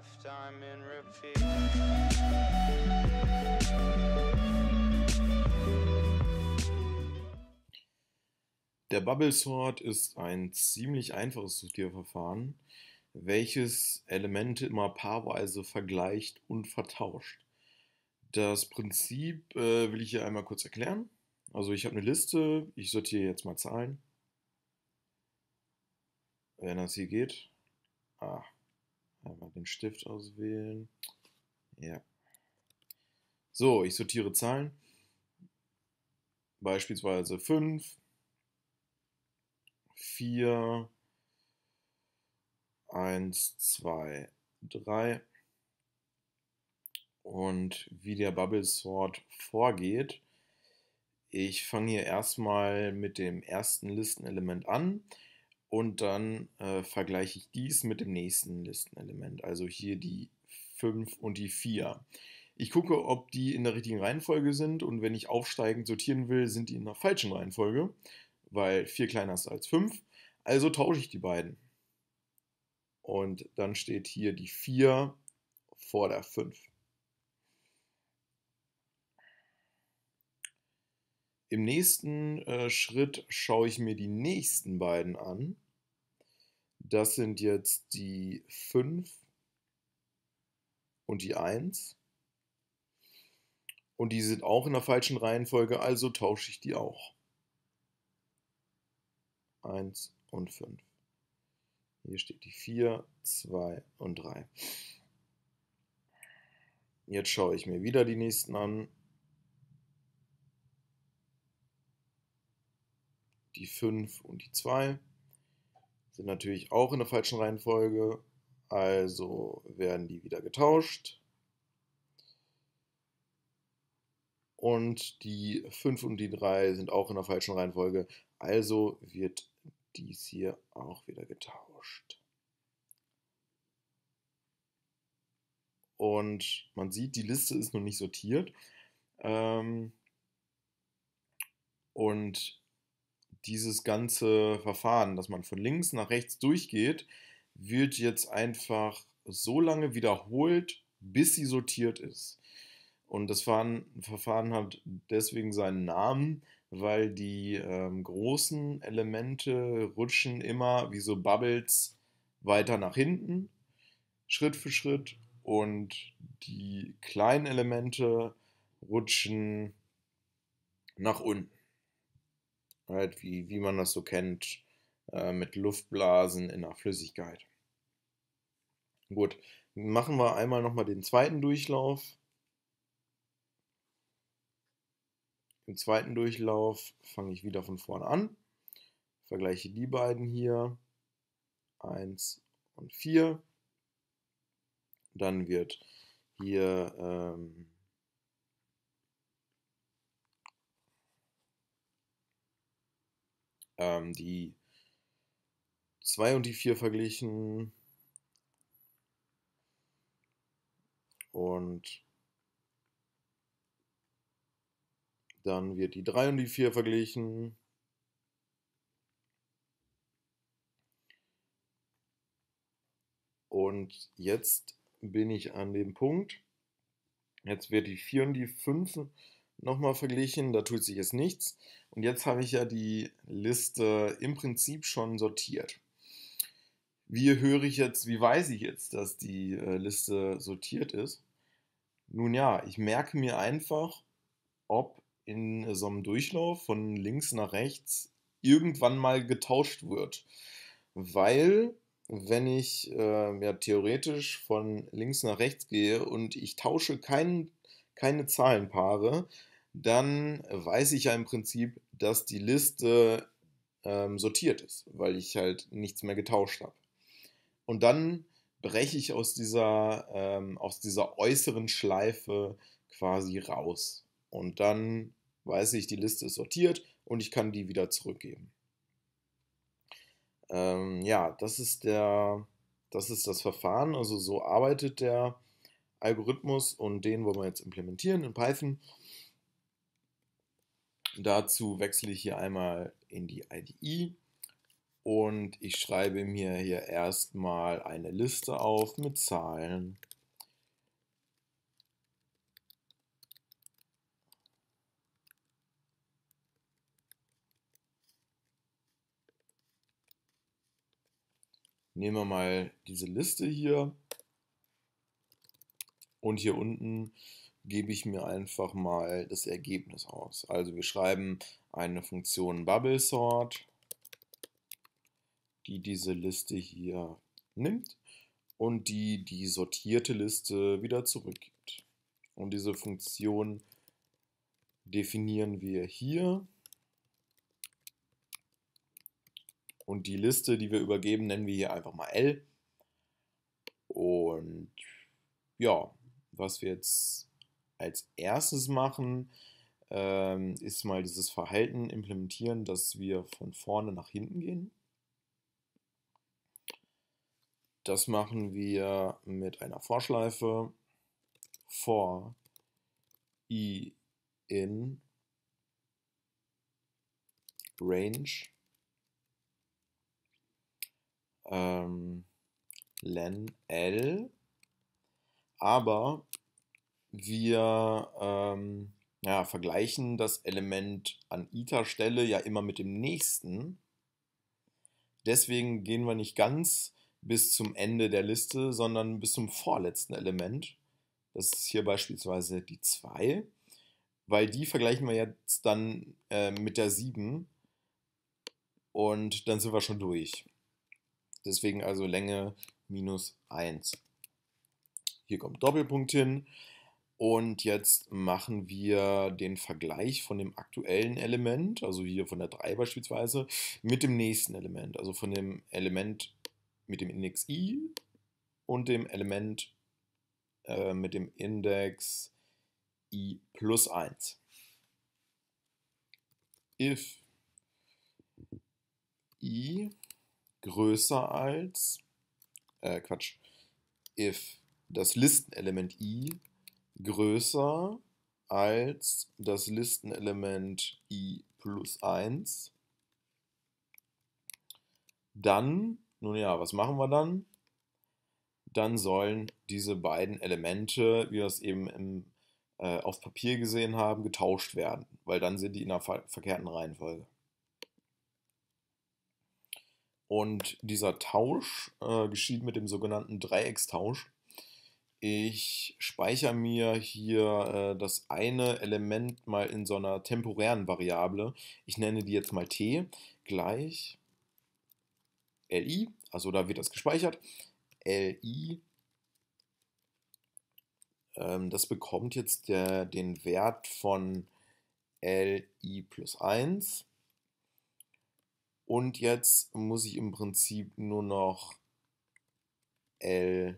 lifetime in repeat. Der Bubble Sort ist ein ziemlich einfaches Sortierverfahren, welches Elemente immer paarweise vergleicht und vertauscht. Das Prinzip äh, will ich hier einmal kurz erklären. Also ich habe eine Liste, ich sortiere jetzt mal Zahlen. Wenn das hier geht. Ah, Einmal den Stift auswählen. Ja. So, ich sortiere Zahlen. Beispielsweise 5, 4, 1, 2, 3. Und wie der Bubble Sort vorgeht, ich fange hier erstmal mit dem ersten Listenelement an und dann äh, vergleiche ich dies mit dem nächsten Listenelement, also hier die 5 und die 4. Ich gucke, ob die in der richtigen Reihenfolge sind und wenn ich aufsteigend sortieren will, sind die in der falschen Reihenfolge, weil 4 kleiner ist als 5. Also tausche ich die beiden. Und dann steht hier die 4 vor der 5. Im nächsten äh, Schritt schaue ich mir die nächsten beiden an. Das sind jetzt die 5 und die 1. Und die sind auch in der falschen Reihenfolge, also tausche ich die auch. 1 und 5. Hier steht die 4, 2 und 3. Jetzt schaue ich mir wieder die nächsten an. die 5 und die 2 sind natürlich auch in der falschen Reihenfolge, also werden die wieder getauscht. Und die 5 und die 3 sind auch in der falschen Reihenfolge, also wird dies hier auch wieder getauscht. Und man sieht, die Liste ist noch nicht sortiert. Ähm, und dieses ganze Verfahren, dass man von links nach rechts durchgeht, wird jetzt einfach so lange wiederholt, bis sie sortiert ist. Und das Verfahren hat deswegen seinen Namen, weil die ähm, großen Elemente rutschen immer wie so Bubbles weiter nach hinten, Schritt für Schritt. Und die kleinen Elemente rutschen nach unten halt wie, wie man das so kennt, äh, mit Luftblasen in einer Flüssigkeit. Gut, machen wir einmal nochmal den zweiten Durchlauf. Im zweiten Durchlauf fange ich wieder von vorne an, vergleiche die beiden hier, 1 und 4. Dann wird hier ähm, ähm, die 2 und die 4 verglichen. Und dann wird die 3 und die 4 verglichen. Und jetzt bin ich an dem Punkt. Jetzt wird die 4 und die 5 nochmal verglichen, da tut sich jetzt nichts. Und jetzt habe ich ja die Liste im Prinzip schon sortiert. Wie höre ich jetzt, wie weiß ich jetzt, dass die äh, Liste sortiert ist? Nun ja, ich merke mir einfach, ob in so einem Durchlauf von links nach rechts irgendwann mal getauscht wird. Weil, wenn ich äh, ja theoretisch von links nach rechts gehe und ich tausche kein, keine Zahlenpaare, dann weiß ich ja im Prinzip, dass die Liste ähm, sortiert ist, weil ich halt nichts mehr getauscht habe. Und dann breche ich aus dieser, ähm, aus dieser äußeren Schleife quasi raus. Und dann weiß ich, die Liste ist sortiert und ich kann die wieder zurückgeben. Ähm, ja, das ist der, das ist das Verfahren. Also so arbeitet der Algorithmus und den wollen wir jetzt implementieren in Python. Dazu wechsle ich hier einmal in die IDE und ich schreibe mir hier erstmal eine Liste auf mit Zahlen. Nehmen wir mal diese Liste hier und hier unten gebe ich mir einfach mal das Ergebnis aus. Also wir schreiben eine Funktion BubbleSort, die diese Liste hier nimmt und die die sortierte Liste wieder zurückgibt. Und diese Funktion definieren wir hier. Und die Liste, die wir übergeben, nennen wir hier einfach mal L. Und ja, was wir jetzt als erstes machen, ähm, ist mal dieses Verhalten implementieren, dass wir von vorne nach hinten gehen. Das machen wir mit einer Vorschleife for i in range ähm, len l aber wir ähm, ja, vergleichen das Element an Eta-Stelle ja immer mit dem nächsten. Deswegen gehen wir nicht ganz bis zum Ende der Liste, sondern bis zum vorletzten Element. Das ist hier beispielsweise die 2, weil die vergleichen wir jetzt dann äh, mit der 7 und dann sind wir schon durch. Deswegen also Länge minus 1. Hier kommt Doppelpunkt hin. Und jetzt machen wir den Vergleich von dem aktuellen Element, also hier von der 3 beispielsweise, mit dem nächsten Element, also von dem Element mit dem Index i und dem Element äh, mit dem Index i plus 1. If i größer als, äh Quatsch, if das Listenelement i größer als das Listenelement i plus 1. Dann, nun ja, was machen wir dann? Dann sollen diese beiden Elemente, wie wir es eben im, äh, auf Papier gesehen haben, getauscht werden, weil dann sind die in einer ver verkehrten Reihenfolge. Und dieser Tausch äh, geschieht mit dem sogenannten Dreieckstausch. Ich speichere mir hier äh, das eine Element mal in so einer temporären Variable. Ich nenne die jetzt mal t gleich li, also da wird das gespeichert. li, ähm, das bekommt jetzt der, den Wert von li plus 1. Und jetzt muss ich im Prinzip nur noch li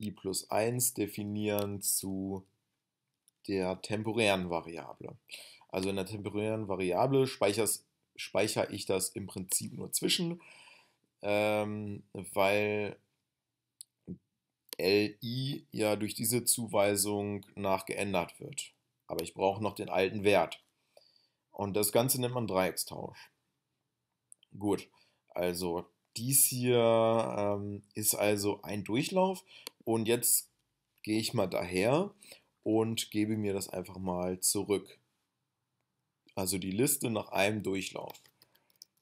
i plus 1 definieren zu der temporären Variable. Also in der temporären Variable speichere ich das im Prinzip nur zwischen, ähm, weil li ja durch diese Zuweisung nach geändert wird. Aber ich brauche noch den alten Wert. Und das Ganze nennt man Dreieckstausch. Gut, also dies hier ähm, ist also ein Durchlauf und jetzt gehe ich mal daher und gebe mir das einfach mal zurück. Also die Liste nach einem Durchlauf.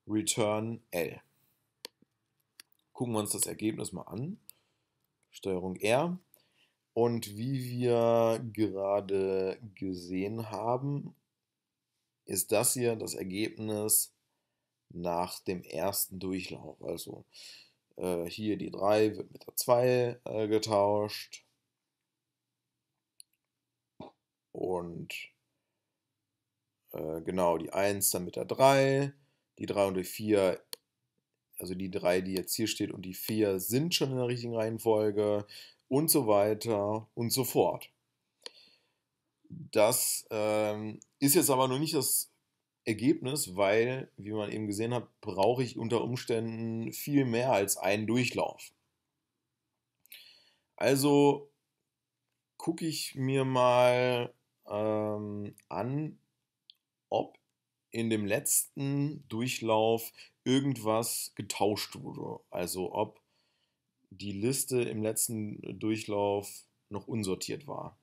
Return L. Gucken wir uns das Ergebnis mal an. Steuerung R. Und wie wir gerade gesehen haben, ist das hier das Ergebnis nach dem ersten Durchlauf. Also äh, hier die 3 wird mit der 2 äh, getauscht. Und äh, genau, die 1 dann mit der 3. Die 3 und die 4, also die 3, die jetzt hier steht, und die 4 sind schon in der richtigen Reihenfolge und so weiter und so fort. Das ähm, ist jetzt aber noch nicht das Ergebnis, weil, wie man eben gesehen hat, brauche ich unter Umständen viel mehr als einen Durchlauf. Also gucke ich mir mal ähm, an, ob in dem letzten Durchlauf irgendwas getauscht wurde. Also ob die Liste im letzten Durchlauf noch unsortiert war.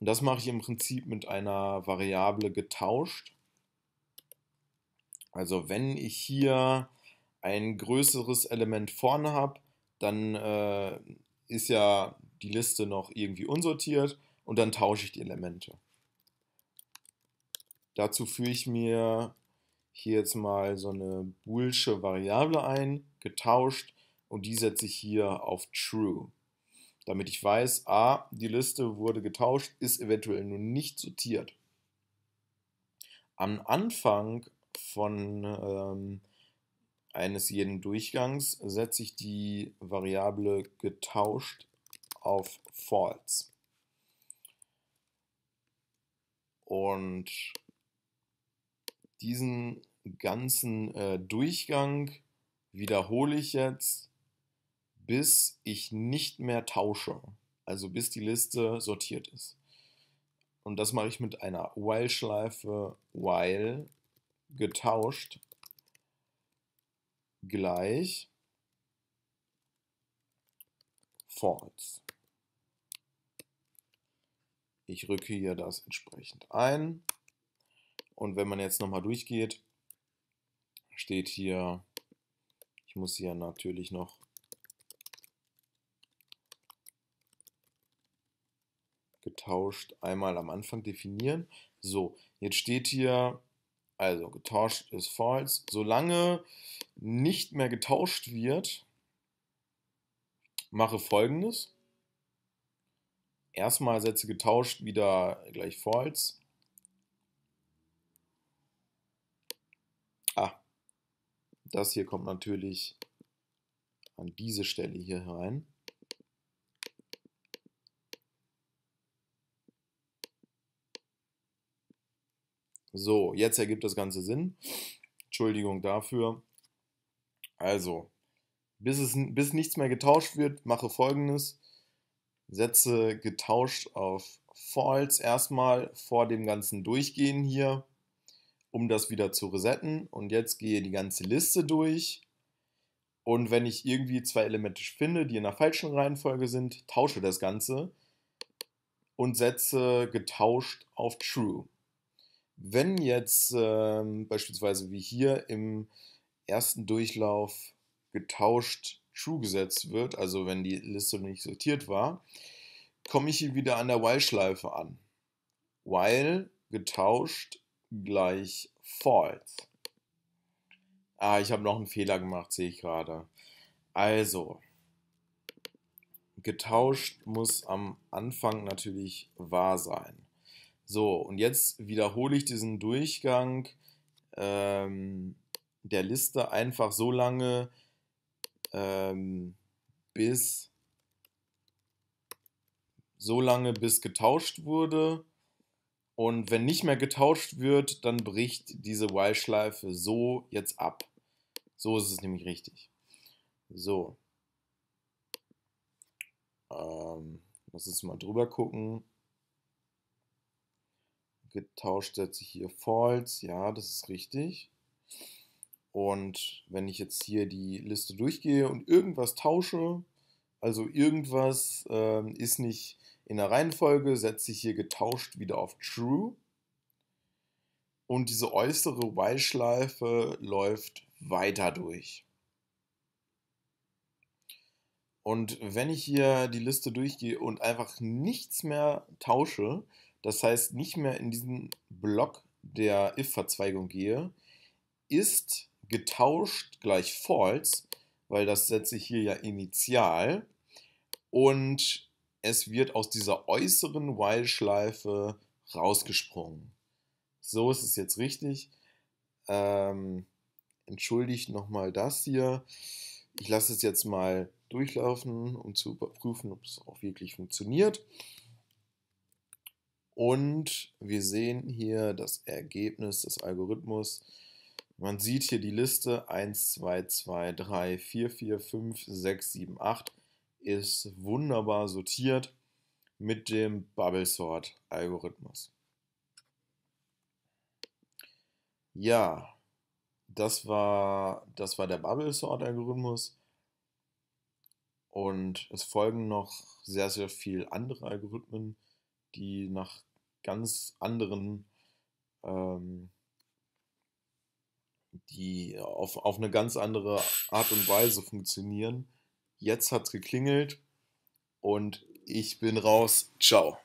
Und das mache ich im Prinzip mit einer Variable getauscht. Also wenn ich hier ein größeres Element vorne habe, dann äh, ist ja die Liste noch irgendwie unsortiert und dann tausche ich die Elemente. Dazu führe ich mir hier jetzt mal so eine boolsche Variable ein, getauscht und die setze ich hier auf true. Damit ich weiß, a, die Liste wurde getauscht, ist eventuell nun nicht sortiert. Am Anfang von ähm, eines jeden Durchgangs setze ich die Variable getauscht auf false. Und diesen ganzen äh, Durchgang wiederhole ich jetzt, bis ich nicht mehr tausche, also bis die Liste sortiert ist. Und das mache ich mit einer While-Schleife, while getauscht gleich false. Ich rücke hier das entsprechend ein. Und wenn man jetzt nochmal durchgeht, steht hier, ich muss hier natürlich noch getauscht einmal am Anfang definieren. So, jetzt steht hier also getauscht ist false. Solange nicht mehr getauscht wird, mache folgendes. Erstmal setze getauscht wieder gleich false. Ah, das hier kommt natürlich an diese Stelle hier rein. So, jetzt ergibt das Ganze Sinn. Entschuldigung dafür. Also, bis, es, bis nichts mehr getauscht wird, mache folgendes. Setze getauscht auf False erstmal vor dem ganzen Durchgehen hier, um das wieder zu resetten. Und jetzt gehe die ganze Liste durch. Und wenn ich irgendwie zwei Elemente finde, die in der falschen Reihenfolge sind, tausche das Ganze und setze getauscht auf True. Wenn jetzt ähm, beispielsweise wie hier im ersten Durchlauf getauscht true gesetzt wird, also wenn die Liste nicht sortiert war, komme ich hier wieder an der while-Schleife an. While getauscht gleich false. Ah, ich habe noch einen Fehler gemacht, sehe ich gerade. Also, getauscht muss am Anfang natürlich wahr sein. So, und jetzt wiederhole ich diesen Durchgang ähm, der Liste einfach so lange, ähm, bis so lange, bis getauscht wurde. Und wenn nicht mehr getauscht wird, dann bricht diese While-Schleife so jetzt ab. So ist es nämlich richtig. So. Ähm, lass uns mal drüber gucken getauscht setze ich hier false, ja, das ist richtig. Und wenn ich jetzt hier die Liste durchgehe und irgendwas tausche, also irgendwas äh, ist nicht in der Reihenfolge, setze ich hier getauscht wieder auf true. Und diese äußere While-Schleife läuft weiter durch. Und wenn ich hier die Liste durchgehe und einfach nichts mehr tausche, das heißt nicht mehr in diesen Block der if-Verzweigung gehe, ist getauscht gleich false, weil das setze ich hier ja initial und es wird aus dieser äußeren while-Schleife rausgesprungen. So ist es jetzt richtig. Ähm, entschuldigt nochmal das hier. Ich lasse es jetzt mal durchlaufen, um zu überprüfen, ob es auch wirklich funktioniert. Und wir sehen hier das Ergebnis des Algorithmus. Man sieht hier die Liste 1, 2, 2, 3, 4, 4, 5, 6, 7, 8 ist wunderbar sortiert mit dem Bubble Sort Algorithmus. Ja, das war, das war der Bubble Sort Algorithmus. Und es folgen noch sehr, sehr viele andere Algorithmen, die nach ganz anderen, ähm, die auf, auf eine ganz andere Art und Weise funktionieren. Jetzt hat's geklingelt und ich bin raus. Ciao.